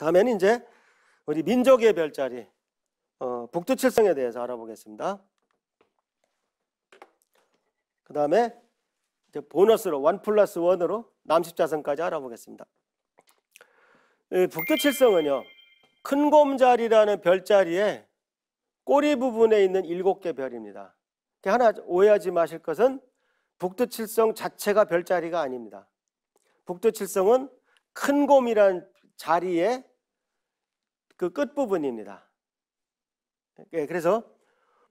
다음에는 이제 우리 민족의 별자리 어, 북두칠성에 대해서 알아보겠습니다. 그 다음에 이제 보너스로 1 플러스 1으로 남십자성까지 알아보겠습니다. 북두칠성은요. 큰곰자리라는 별자리에 꼬리 부분에 있는 일곱 개 별입니다. 하나 오해하지 마실 것은 북두칠성 자체가 별자리가 아닙니다. 북두칠성은 큰 곰이란 자리에 그 끝부분입니다. 예, 그래서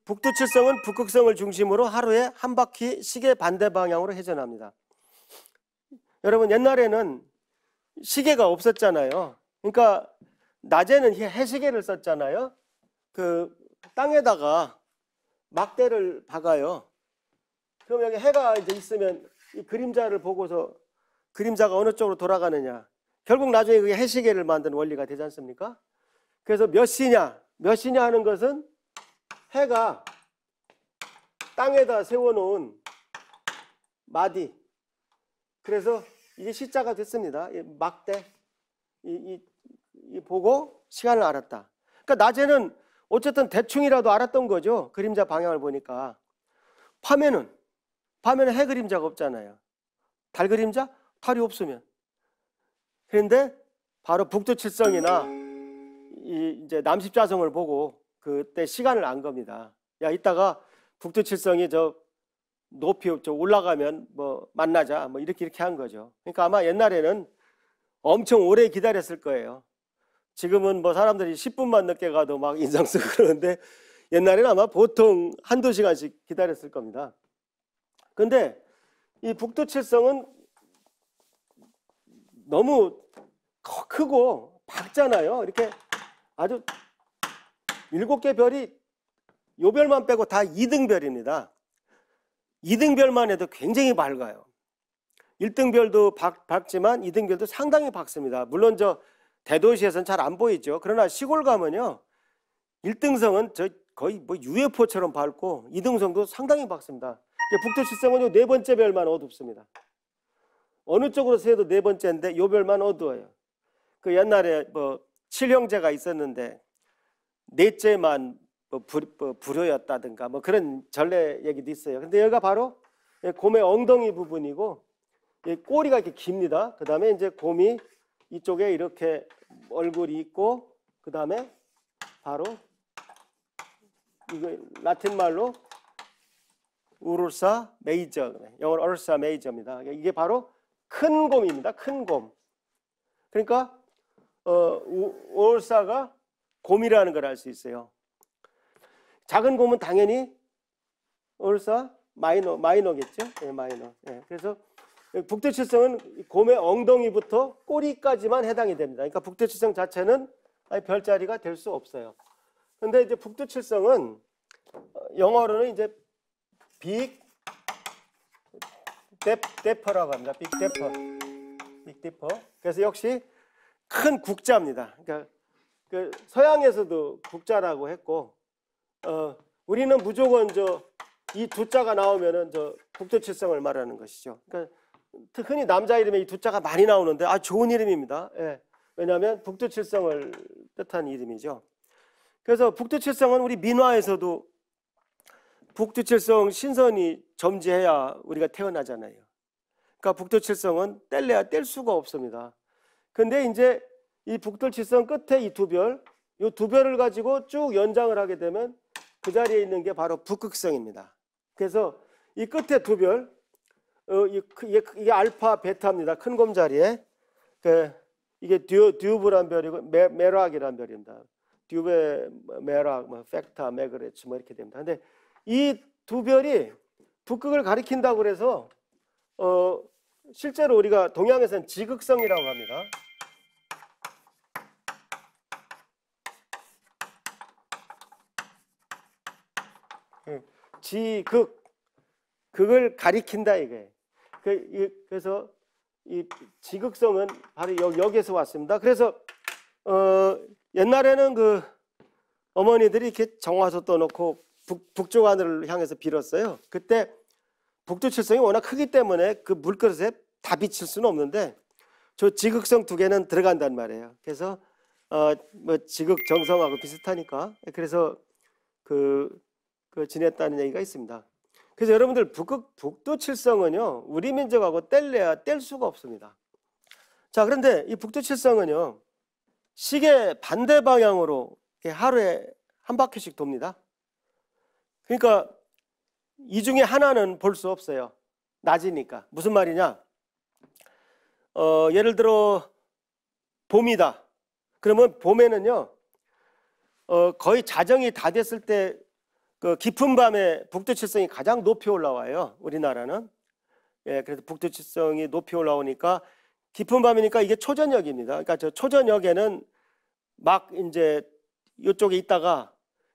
북두칠성은 북극성을 중심으로 하루에 한 바퀴 시계 반대 방향으로 회전합니다. 여러분 옛날에는 시계가 없었잖아요. 그러니까 낮에는 해시계를 썼잖아요. 그 땅에다가 막대를 박아요. 그럼 여기 해가 이제 있으면 이 그림자를 보고서 그림자가 어느 쪽으로 돌아가느냐. 결국 나중에 그게 해시계를 만든 원리가 되지 않습니까? 그래서 몇 시냐 몇 시냐 하는 것은 해가 땅에다 세워놓은 마디 그래서 이게 시자가 됐습니다. 막대 이, 이, 이 보고 시간을 알았다. 그러니까 낮에는 어쨌든 대충이라도 알았던 거죠. 그림자 방향을 보니까 밤에는 밤에는 해 그림자가 없잖아요. 달 그림자 달이 없으면 그런데 바로 북두칠성이나 이 이제 남십자성을 보고 그때 시간을 안 겁니다. 야 이따가 북두칠성이 저 높이 저 올라가면 뭐 만나자 뭐 이렇게 이렇게 한 거죠. 그러니까 아마 옛날에는 엄청 오래 기다렸을 거예요. 지금은 뭐 사람들이 10분만 늦게 가도 막 인상 쓰고 그러는데 옛날에는 아마 보통 한두 시간씩 기다렸을 겁니다. 근데 이 북두칠성은 너무 크고 밝잖아요. 이렇게 아주 일곱 개 별이 요 별만 빼고 다 2등 별입니다. 2등 별만 해도 굉장히 밝아요. 1등 별도 밝, 지만 2등 별도 상당히 밝습니다. 물론 저 대도시에서는 잘 안 보이죠. 그러나 시골 가면요. 1등성은 저 거의 뭐 UFO처럼 밝고 2등성도 상당히 밝습니다. 북두칠성은 요네 번째 별만 어둡습니다. 어느 쪽으로 세도 네 번째인데 요 별만 어두워요. 그 옛날에 뭐 칠형제가 있었는데 넷째만 뭐 불, 뭐 효였다든가뭐 그런 전래 얘기도 있어요. 근데 여기가 바로 곰의 엉덩이 부분이고 꼬리가 이렇게 깁니다. 그 다음에 이제 곰이 이쪽에 이렇게 얼굴이 있고 그 다음에 바로 이거 라틴 말로 우르사 메이저 영어로 얼사 메이저입니다. 이게 바로 큰 곰입니다. 큰 곰. 그러니까 어, 월사가 곰이라는 걸 알 수 있어요. 작은 곰은 당연히 월사 마이너 마이너겠죠. 네, 마이너. 네, 그래서 북두칠성은 곰의 엉덩이부터 꼬리까지만 해당이 됩니다. 그러니까 북두칠성 자체는 별자리가 될 수 없어요. 근데 이제 북두칠성은 어, 영어로는 이제 빅 데퍼라고 합니다. 빅 데퍼. 빅 데퍼. 그래서 역시 큰 국자입니다. 그러니까 그 서양에서도 국자라고 했고 어, 우리는 무조건 저 이 두자가 나오면은 저 국토칠성을 말하는 것이죠. 그러니까 흔히 남자 이름에 이 두자가 많이 나오는데 아 좋은 이름입니다. 예. 왜냐하면 북두칠성을 뜻한 이름이죠. 그래서 북두칠성은 우리 민화에서도 북두칠성 신선이 점지해야 우리가 태어나잖아요. 그러니까 북두칠성은 뗄래야 뗄 수가 없습니다. 근데 이제 이북돌칠성 끝에 이 두 별, 이 두 별을 가지고 쭉 연장을 하게 되면 그 자리에 있는 게 바로 북극성입니다. 그래서 이 끝에 두 별, 어, 이게, 이게 알파, 베타입니다. 큰곰 자리에. 그, 이게 듀, 듀브란 별이고, 메, 메락이란 별입니다. 듀베, 뭐, 메락, 뭐, 팩타, 메그레츠, 뭐, 이렇게 됩니다. 근데 이 두 별이 북극을 가리킨다고 그래서, 어, 실제로 우리가 동양에서는 지극성이라고 합니다. 지극 그걸 가리킨다 이게. 그, 그래서 이 지극성은 바로 여기에서 왔습니다. 그래서 어, 옛날에는 그 어머니들이 이렇게 정화소 떠놓고 북, 쪽 하늘을 향해서 빌었어요. 그때 북두칠성이 워낙 크기 때문에 그 물그릇에 다 비칠 수는 없는데 저 지극성 두 개는 들어간단 말이에요. 그래서 어, 뭐 지극 정성하고 비슷하니까 그래서 그그 지냈다는 얘기가 있습니다. 그래서 여러분들 북극 북도 칠성은요 우리 민족하고 뗄래야 뗄 수가 없습니다. 자 그런데 이북도 칠성은요 시계 반대 방향으로 하루에 한 바퀴씩 돕니다. 그러니까 이 중에 하나는 볼 수 없어요. 낮이니까 무슨 말이냐? 어, 예를 들어 봄이다. 그러면 봄에는요 어, 거의 자정이 다 됐을 때그 깊은 밤에 북두칠성이 가장 높이 올라와요. 우리나라는. 예, 그래서 북두칠성이 높이 올라오니까 깊은 밤이니까 이게 초저녁입니다. 그러니까 저 초저녁에는 막 이제 이쪽에 있다가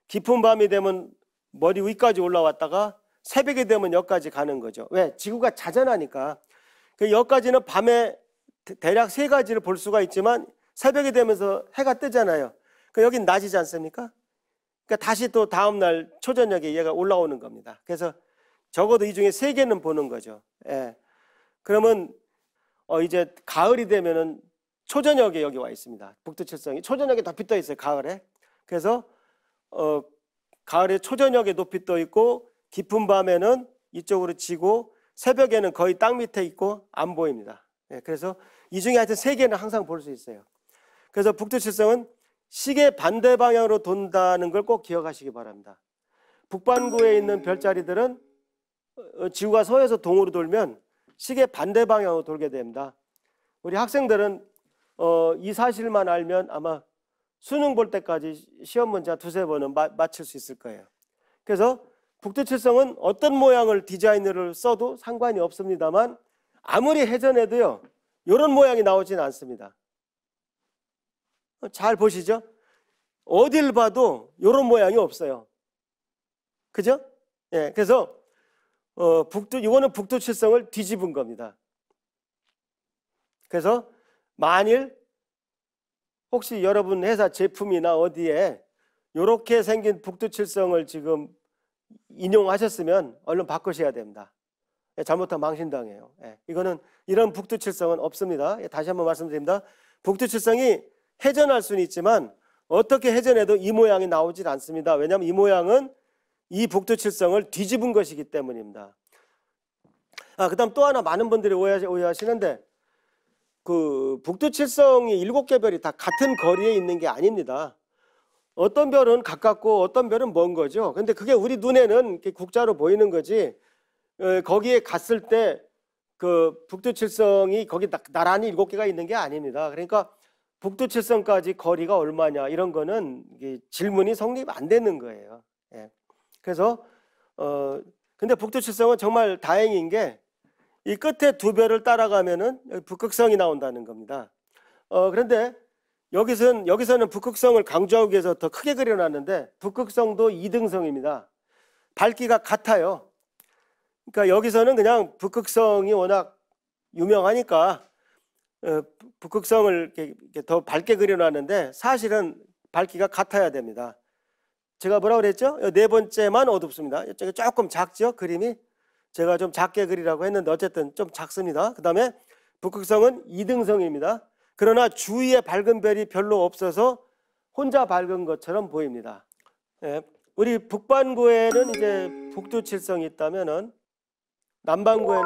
깊은 밤이 되면 머리 위까지 올라왔다가 새벽이 되면 여기까지 가는 거죠. 왜? 지구가 자전하니까. 그 여기까지는 밤에 대략 세 가지를 볼 수가 있지만 새벽이 되면서 해가 뜨잖아요. 그 여긴 낮이지 않습니까? 그러니까 다시 또 다음 날 초저녁에 얘가 올라오는 겁니다. 그래서 적어도 이 중에 세 개는 보는 거죠. 예. 그러면 어 이제 가을이 되면은 초저녁에 여기 와 있습니다. 북두칠성이 초저녁에 다 빛떠 있어요. 가을에. 그래서 어 가을에 초저녁에 높이 떠 있고 깊은 밤에는 이쪽으로 지고 새벽에는 거의 땅 밑에 있고 안 보입니다. 예, 그래서 이 중에 하여튼 세 개는 항상 볼 수 있어요. 그래서 북두칠성은 시계 반대 방향으로 돈다는 걸 꼭 기억하시기 바랍니다. 북반구에 있는 별자리들은 어, 지구가 서에서 동으로 돌면 시계 반대 방향으로 돌게 됩니다. 우리 학생들은 어, 이 사실만 알면 아마 수능 볼 때까지 시험 문제 두세 번은 마, 맞출 수 있을 거예요. 그래서 북두칠성은 어떤 모양을 디자인을 써도 상관이 없습니다만 아무리 회전해도요. 이런 모양이 나오지는 않습니다. 잘 보시죠? 어딜 봐도 이런 모양이 없어요. 그죠? 예, 그래서 어, 북두 이거는 북두칠성을 뒤집은 겁니다. 그래서 만일 혹시 여러분 회사 제품이나 어디에 이렇게 생긴 북두칠성을 지금 인용하셨으면 얼른 바꾸셔야 됩니다. 예, 잘못하면 망신당해요. 예, 이거는 이런 북두칠성은 없습니다. 예, 다시 한번 말씀드립니다. 북두칠성이 회전할 수는 있지만 어떻게 회전해도 이 모양이 나오질 않습니다. 왜냐하면 이 모양은 이 북두칠성을 뒤집은 것이기 때문입니다. 아, 그 다음 또 하나 많은 분들이 오해하시는데 그 북두칠성이 일곱 개 별이 다 같은 거리에 있는 게 아닙니다. 어떤 별은 가깝고 어떤 별은 먼 거죠. 근데 그게 우리 눈에는 국자로 보이는 거지 어, 거기에 갔을 때 그 북두칠성이 거기 나란히 일곱 개가 있는 게 아닙니다. 그러니까 북두 칠성까지 거리가 얼마냐 이런 거는 질문이 성립 안 되는 거예요. 예. 그래서 어 근데 북두 칠성은 정말 다행인 게 이 끝에 두 별을 따라가면은 북극성이 나온다는 겁니다. 어 그런데 여기서는 여기서는 북극성을 강조하기 위해서 더 크게 그려놨는데 북극성도 2등성입니다. 밝기가 같아요. 그러니까 여기서는 그냥 북극성이 워낙 유명하니까 어, 북극성을 더 밝게 그려놨는데 사실은 밝기가 같아야 됩니다. 제가 뭐라 그랬죠? 어, 네 번째만 어둡습니다. 이쪽이 조금 작죠? 그림이? 제가 좀 작게 그리라고 했는데 어쨌든 좀 작습니다. 그 다음에 북극성은 2등성입니다. 그러나 주위에 밝은 별이 별로 없어서 혼자 밝은 것처럼 보입니다. 예, 우리 북반구에는 이제 북두칠성이 있다면 남반구에는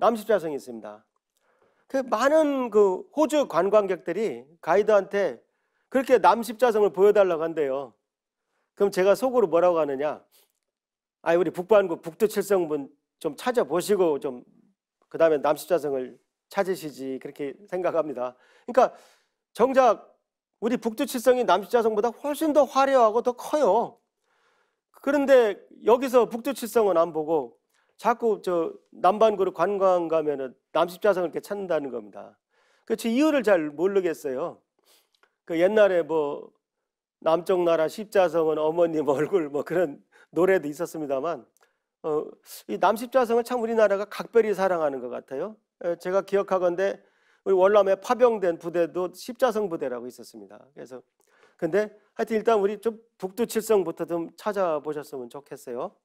남십자성이 있습니다. 그 많은 그 호주 관광객들이 가이드한테 그렇게 남십자성을 보여달라고 한대요. 그럼 제가 속으로 뭐라고 하느냐? 아, 우리 북반구 북두칠성분 좀 찾아보시고 좀 그다음에 남십자성을 찾으시지 그렇게 생각합니다. 그러니까 정작 우리 북두칠성이 남십자성보다 훨씬 더 화려하고 더 커요. 그런데 여기서 북두칠성은 안 보고 자꾸 저 남반구로 관광 가면은 남십자성을 이렇게 찾는다는 겁니다. 그렇 이유를 잘 모르겠어요. 그 옛날에 뭐 남쪽 나라 십자성은 어머님 얼굴 뭐 그런 노래도 있었습니다만 어, 이 남십자성은 참 우리나라가 각별히 사랑하는 것 같아요. 제가 기억하건데 우리 월남에 파병된 부대도 십자성 부대라고 있었습니다. 그래서 근데 하여튼 일단 우리 좀 북두 칠성부터 좀 찾아보셨으면 좋겠어요.